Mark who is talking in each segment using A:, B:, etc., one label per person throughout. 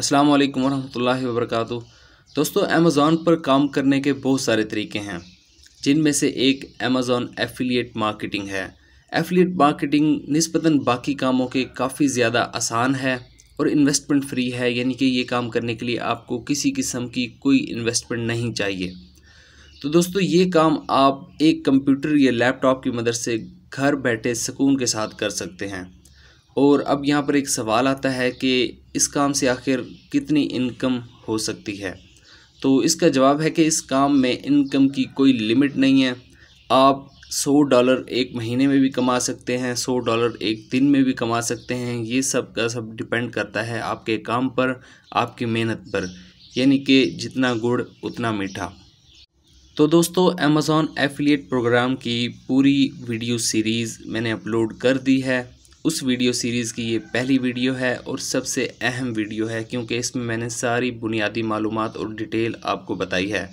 A: अस्सलाम वालेकुम वरहमतुल्लाहि वबरकत दोस्तों अमेज़ोन पर काम करने के बहुत सारे तरीके हैं जिनमें से एक अमेज़ोन एफिलिएट मार्केटिंग है एफिलिएट मार्केटिंग नस्बता बाकी कामों के काफ़ी ज़्यादा आसान है और इन्वेस्टमेंट फ्री है यानी कि ये काम करने के लिए आपको किसी किस्म की कोई इन्वेस्टमेंट नहीं चाहिए तो दोस्तों ये काम आप एक कंप्यूटर या लैपटॉप की मदद से घर बैठे सुकून के साथ कर सकते हैं और अब यहाँ पर एक सवाल आता है कि इस काम से आखिर कितनी इनकम हो सकती है तो इसका जवाब है कि इस काम में इनकम की कोई लिमिट नहीं है आप सौ डॉलर एक महीने में भी कमा सकते हैं सौ डॉलर एक दिन में भी कमा सकते हैं ये सब का सब डिपेंड करता है आपके काम पर आपकी मेहनत पर यानी कि जितना गुड़ उतना मीठा तो दोस्तों अमेज़ॉन एफिलिएट प्रोग्राम की पूरी वीडियो सीरीज़ मैंने अपलोड कर दी है उस वीडियो सीरीज़ की ये पहली वीडियो है और सबसे अहम वीडियो है क्योंकि इसमें मैंने सारी बुनियादी मालूम और डिटेल आपको बताई है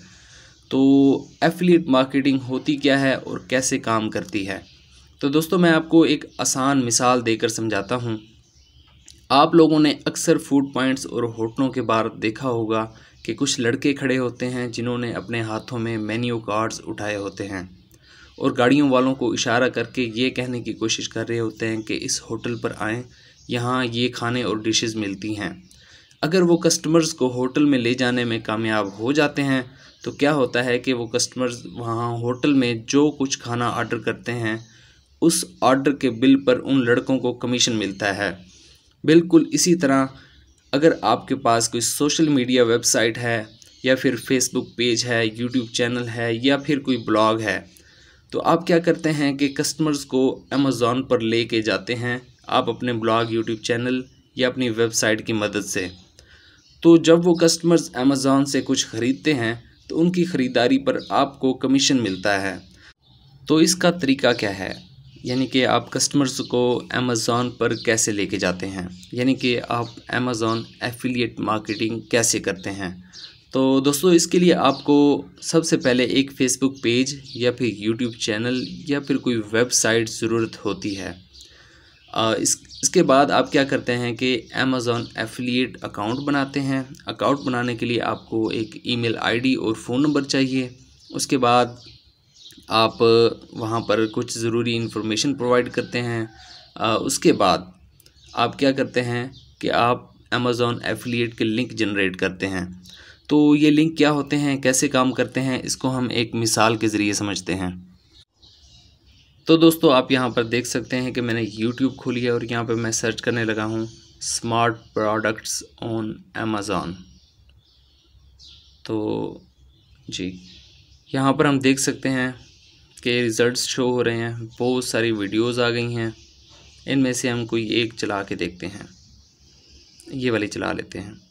A: तो एफिलिएट मार्केटिंग होती क्या है और कैसे काम करती है तो दोस्तों मैं आपको एक आसान मिसाल देकर समझाता हूँ आप लोगों ने अक्सर फूड पॉइंट्स और होटलों के बाहर देखा होगा कि कुछ लड़के खड़े होते हैं जिन्होंने अपने हाथों में मेन्यू कार्ड्स उठाए होते हैं और गाड़ियों वालों को इशारा करके ये कहने की कोशिश कर रहे होते हैं कि इस होटल पर आएँ यहाँ ये खाने और डिशेज़ मिलती हैं अगर वो कस्टमर्स को होटल में ले जाने में कामयाब हो जाते हैं तो क्या होता है कि वो कस्टमर्स वहाँ होटल में जो कुछ खाना ऑर्डर करते हैं उस ऑर्डर के बिल पर उन लड़कों को कमीशन मिलता है बिल्कुल इसी तरह अगर आपके पास कोई सोशल मीडिया वेबसाइट है या फिर फेसबुक पेज है यूट्यूब चैनल है या फिर कोई ब्लॉग है तो आप क्या करते हैं कि कस्टमर्स को अमेज़ोन पर ले के जाते हैं आप अपने ब्लॉग यूट्यूब चैनल या अपनी वेबसाइट की मदद से तो जब वो कस्टमर्स अमेज़ोन से कुछ ख़रीदते हैं तो उनकी ख़रीदारी पर आपको कमीशन मिलता है तो इसका तरीका क्या है यानी कि आप कस्टमर्स को अमेज़ोन पर कैसे लेके जाते हैं यानी कि आप अमेज़ोन एफिलिएट मार्केटिंग कैसे करते हैं तो दोस्तों इसके लिए आपको सबसे पहले एक फेसबुक पेज या फिर यूट्यूब चैनल या फिर कोई वेबसाइट ज़रूरत होती है इस इसके बाद आप क्या करते हैं कि अमेज़ॉन एफिलिएट अकाउंट बनाते हैं अकाउंट बनाने के लिए आपको एक ईमेल आईडी और फ़ोन नंबर चाहिए उसके बाद आप वहाँ पर कुछ ज़रूरी इन्फॉर्मेशन प्रोवाइड करते हैं उसके बाद आप क्या करते हैं कि आप अमेज़ॉन एफिलिएट के लिंक जनरेट करते हैं तो ये लिंक क्या होते हैं कैसे काम करते हैं इसको हम एक मिसाल के ज़रिए समझते हैं तो दोस्तों आप यहाँ पर देख सकते हैं कि मैंने YouTube खोली है और यहाँ पर मैं सर्च करने लगा हूँ स्मार्ट प्रोडक्ट्स ऑन अमेज़ोन तो जी यहाँ पर हम देख सकते हैं कि रिज़ल्ट्स शो हो रहे हैं बहुत सारी वीडियोस आ गई हैं इनमें से हम कोई एक चला के देखते हैं ये वाली चला लेते हैं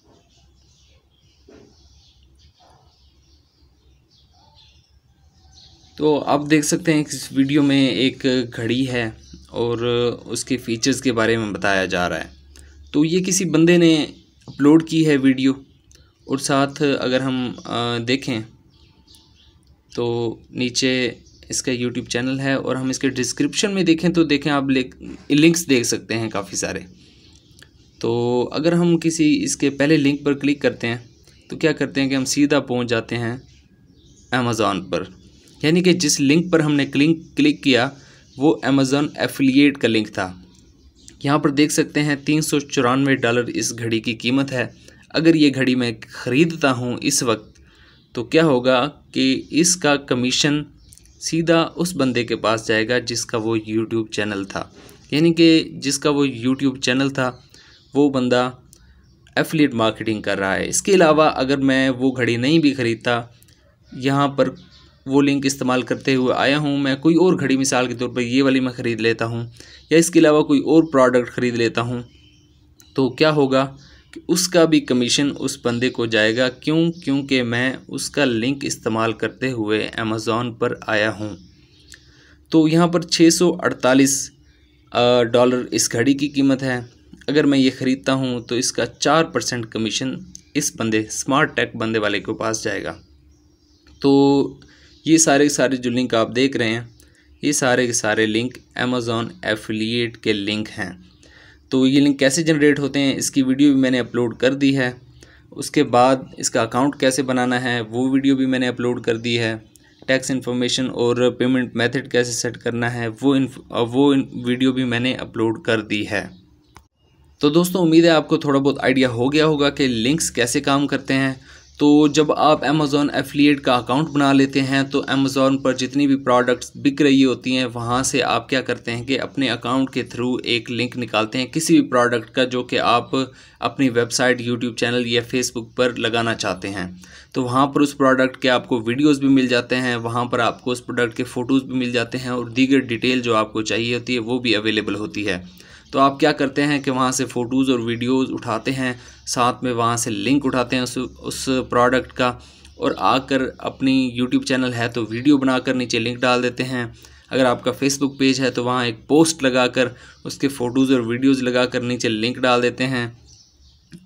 A: तो आप देख सकते हैं इस वीडियो में एक घड़ी है और उसके फीचर्स के बारे में बताया जा रहा है तो ये किसी बंदे ने अपलोड की है वीडियो और साथ अगर हम देखें तो नीचे इसका यूट्यूब चैनल है और हम इसके डिस्क्रिप्शन में देखें तो देखें आप लिंक्स देख सकते हैं काफ़ी सारे तो अगर हम किसी इसके पहले लिंक पर क्लिक करते हैं तो क्या करते हैं कि हम सीधा पहुंच जाते हैं अमेज़ोन पर यानी कि जिस लिंक पर हमने क्लिंक क्लिक किया वो अमेज़ोन एफिलिएट का लिंक था यहाँ पर देख सकते हैं तीन सौ चौरानवे डॉलर इस घड़ी की कीमत है अगर ये घड़ी मैं ख़रीदता हूँ इस वक्त तो क्या होगा कि इसका कमीशन सीधा उस बंदे के पास जाएगा जिसका वो यूट्यूब चैनल था यानी कि जिसका वो यूट्यूब चैनल था वो बंदा एफिलिएट मार्केटिंग कर रहा है इसके अलावा अगर मैं वो घड़ी नहीं भी ख़रीदता यहाँ पर वो लिंक इस्तेमाल करते हुए आया हूँ मैं कोई और घड़ी मिसाल के तौर पर ये वाली मैं ख़रीद लेता हूँ या इसके अलावा कोई और प्रोडक्ट ख़रीद लेता हूँ तो क्या होगा कि उसका भी कमीशन उस बंदे को जाएगा क्यों क्योंकि मैं उसका लिंक इस्तेमाल करते हुए अमेज़ोन पर आया हूँ तो यहाँ पर 648 डॉलर इस घड़ी की कीमत है अगर मैं ये ख़रीदता हूँ तो इसका चार परसेंट कमीशन इस बंदे स्मार्ट टेक बंदे वाले के पास जाएगा तो ये सारे के सारे जो लिंक आप देख रहे हैं ये सारे के सारे लिंक अमेजोन एफिलिएट के लिंक हैं तो ये लिंक कैसे जनरेट होते हैं इसकी वीडियो भी मैंने अपलोड कर दी है उसके बाद इसका अकाउंट कैसे बनाना है वो वीडियो भी मैंने अपलोड कर दी है टैक्स इन्फॉर्मेशन और पेमेंट मेथड कैसे सेट करना है वो इन वो इन वीडियो भी मैंने अपलोड कर दी है तो दोस्तों उम्मीद है आपको थोड़ा बहुत आइडिया हो गया होगा कि लिंक्स कैसे काम करते हैं तो जब आप अमेज़ोन एफिलिएट का अकाउंट बना लेते हैं तो अमेज़ोन पर जितनी भी प्रोडक्ट्स बिक रही होती हैं वहाँ से आप क्या करते हैं कि अपने अकाउंट के थ्रू एक लिंक निकालते हैं किसी भी प्रोडक्ट का जो कि आप अपनी वेबसाइट यूट्यूब चैनल या फेसबुक पर लगाना चाहते हैं तो वहाँ पर उस प्रोडक्ट के आपको वीडियोज़ भी मिल जाते हैं वहाँ पर आपको उस प्रोडक्ट के फ़ोटोज़ भी मिल जाते हैं और दीगर डिटेल जो आपको चाहिए होती है वो भी अवेलेबल होती है तो आप क्या करते हैं कि वहाँ से फ़ोटोज़ और वीडियोज़ उठाते हैं साथ में वहाँ से लिंक उठाते हैं उस उस प्रोडक्ट का और आकर अपनी यूट्यूब चैनल है तो वीडियो बनाकर नीचे लिंक डाल देते हैं अगर आपका फेसबुक पेज है तो वहाँ एक पोस्ट लगाकर उसके फ़ोटोज़ और वीडियोज़ कर नीचे लिंक डाल देते हैं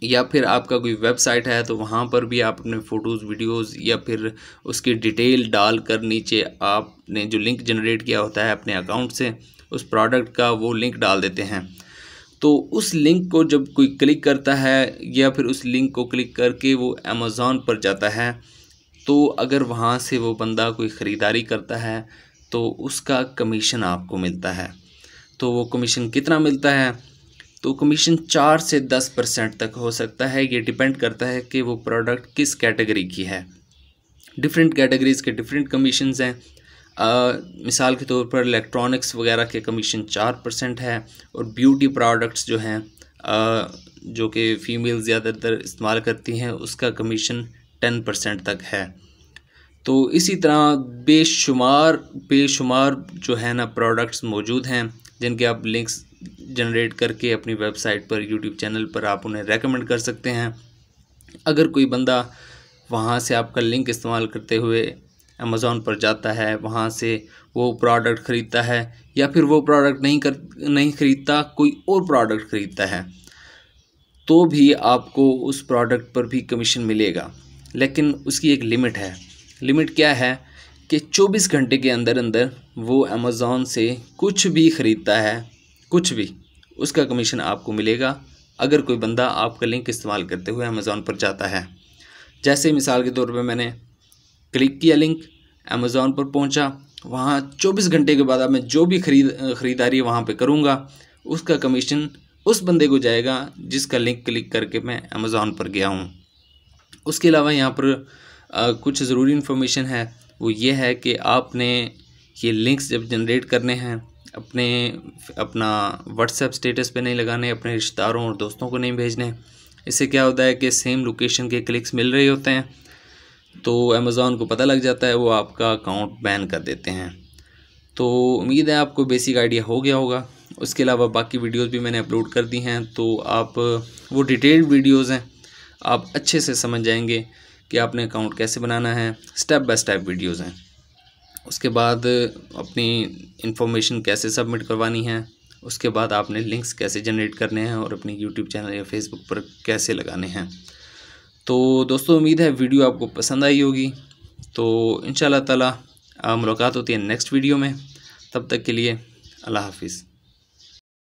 A: या फिर आपका कोई वेबसाइट है तो वहाँ पर भी आप अपने फ़ोटोज़ वीडियोज़ या फिर उसकी डिटेल डाल कर नीचे आपने जो लिंक जनरेट किया होता है अपने अकाउंट से उस प्रोडक्ट का वो लिंक डाल देते हैं तो उस लिंक को जब कोई क्लिक करता है या फिर उस लिंक को क्लिक करके वो अमेज़ोन पर जाता है तो अगर वहाँ से वो बंदा कोई ख़रीदारी करता है तो उसका कमीशन आपको मिलता है तो वो कमीशन कितना मिलता है तो कमीशन चार से दस परसेंट तक हो सकता है ये डिपेंड करता है कि वो प्रोडक्ट किस कैटेगरी की है डिफरेंट कैटेगरीज़ के डिफरेंट कमीशनज हैं मिसाल के तौर पर इलेक्ट्रॉनिक्स वगैरह के कमीशन चार परसेंट है और ब्यूटी प्रोडक्ट्स जो हैं जो कि फ़ीमेल ज़्यादातर इस्तेमाल करती हैं उसका कमीशन टेन परसेंट तक है तो इसी तरह बेशुमार बेशुमार जो है ना प्रोडक्ट्स मौजूद हैं जिनके आप लिंक्स जनरेट करके अपनी वेबसाइट पर यूट्यूब चैनल पर आप उन्हें रेकमेंड कर सकते हैं अगर कोई बंदा वहाँ से आपका लिंक इस्तेमाल करते हुए अमेज़ोन पर जाता है वहाँ से वो प्रोडक्ट ख़रीदता है या फिर वो प्रोडक्ट नहीं कर नहीं ख़रीदता कोई और प्रोडक्ट ख़रीदता है तो भी आपको उस प्रोडक्ट पर भी कमीशन मिलेगा लेकिन उसकी एक लिमिट है लिमिट क्या है कि 24 घंटे के अंदर अंदर वो अमेज़ोन से कुछ भी ख़रीदता है कुछ भी उसका कमीशन आपको मिलेगा अगर कोई बंदा आपका लिंक इस्तेमाल करते हुए अमेज़ोन पर जाता है जैसे मिसाल के तौर पे मैंने क्लिक किया लिंक अमेज़ोन पर पहुंचा वहां 24 घंटे के बाद अब मैं जो भी खरीद ख़रीदारी वहां पे करूंगा उसका कमीशन उस बंदे को जाएगा जिसका लिंक क्लिक करके मैं अमेज़ोन पर गया हूँ उसके अलावा यहाँ पर आ, कुछ ज़रूरी इन्फॉर्मेशन है वो ये है कि आपने ये लिंक्स जब जनरेट करने हैं अपने अपना व्हाट्सएप स्टेटस पे नहीं लगाने अपने रिश्तेदारों और दोस्तों को नहीं भेजने इससे क्या होता है कि सेम लोकेशन के क्लिक्स मिल रहे होते हैं तो अमेज़ोन को पता लग जाता है वो आपका अकाउंट बैन कर देते हैं तो उम्मीद है आपको बेसिक आइडिया हो गया होगा उसके अलावा बाकी वीडियोस भी मैंने अपलोड कर दी हैं तो आप वो डिटेल्ड वीडियोस हैं आप अच्छे से समझ जाएंगे कि आपने अकाउंट कैसे बनाना है स्टेप बाय स्टेप वीडियोस हैं उसके बाद अपनी इन्फॉर्मेशन कैसे सबमिट करवानी है उसके बाद आपने लिंक्स कैसे जनरेट करने हैं और अपने यूट्यूब चैनल या फेसबुक पर कैसे लगाने हैं तो दोस्तों उम्मीद है वीडियो आपको पसंद आई होगी तो इन ताला मुलाकात होती है नेक्स्ट वीडियो में तब तक के लिए अल्लाह हाफिज़